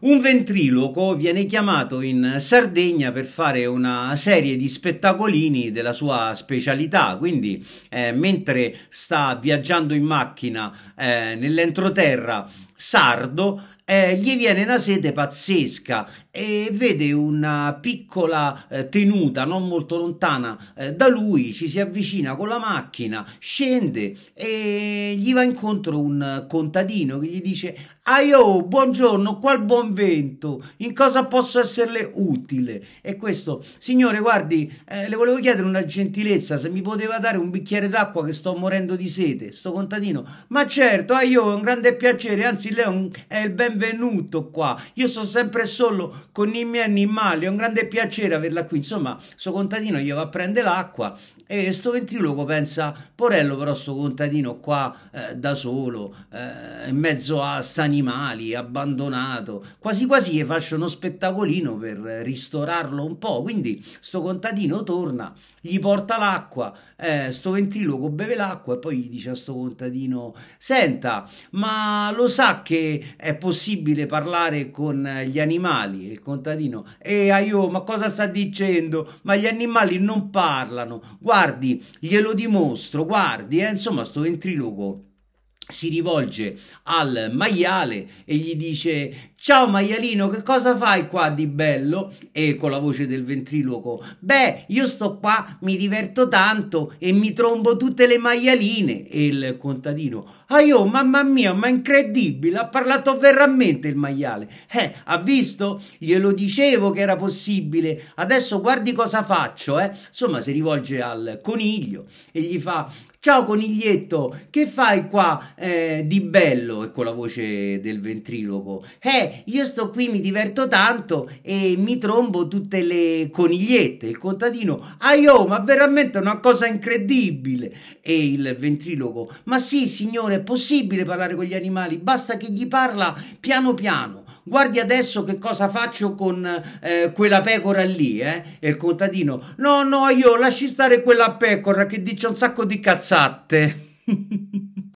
Un ventriloquo viene chiamato in Sardegna per fare una serie di spettacolini della sua specialità, quindi eh, mentre sta viaggiando in macchina eh, nell'entroterra sardo eh, gli viene una sete pazzesca e vede una piccola eh, tenuta non molto lontana eh, da lui, ci si avvicina con la macchina, scende e gli va incontro un contadino che gli dice Aio, buongiorno, qual buon vento, in cosa posso esserle utile? E questo, signore, guardi, eh, le volevo chiedere una gentilezza, se mi poteva dare un bicchiere d'acqua che sto morendo di sete, sto contadino. Ma certo, aio, è un grande piacere, anzi ragazzi, Leon è il benvenuto qua. Io sono sempre solo con i miei animali, è un grande piacere averla qui. Insomma, sto contadino gli va a prendere l'acqua e sto ventriloquo pensa, porello però sto contadino qua eh, da solo, eh, in mezzo a sta animali, abbandonato. Quasi quasi gli faccio uno spettacolino per ristorarlo un po'. Quindi sto contadino torna, gli porta l'acqua, eh, sto ventriloquo beve l'acqua e poi gli dice a sto contadino, senta, ma lo sa che è possibile parlare con eh, gli animali. Il contadino, e aio, ah, ma cosa sta dicendo? Ma gli animali non parlano. Guardi, glielo dimostro, guardi, eh, insomma, sto ventriloquo si rivolge al maiale e gli dice ciao maialino che cosa fai qua di bello e con la voce del ventriloquo beh io sto qua mi diverto tanto e mi trombo tutte le maialine e il contadino ah io mamma mia ma incredibile ha parlato veramente il maiale eh ha visto glielo dicevo che era possibile adesso guardi cosa faccio eh insomma si rivolge al coniglio e gli fa ciao coniglietto, che fai qua eh, di bello? E con la voce del ventriloquo, eh, io sto qui, mi diverto tanto e mi trombo tutte le conigliette. Il contadino, ah io, ma veramente una cosa incredibile. E il ventriloquo, ma sì signore, è possibile parlare con gli animali, basta che gli parla piano piano guardi adesso che cosa faccio con eh, quella pecora lì, eh? E il contadino, no, no, io lasci stare quella pecora che dice un sacco di cazzate.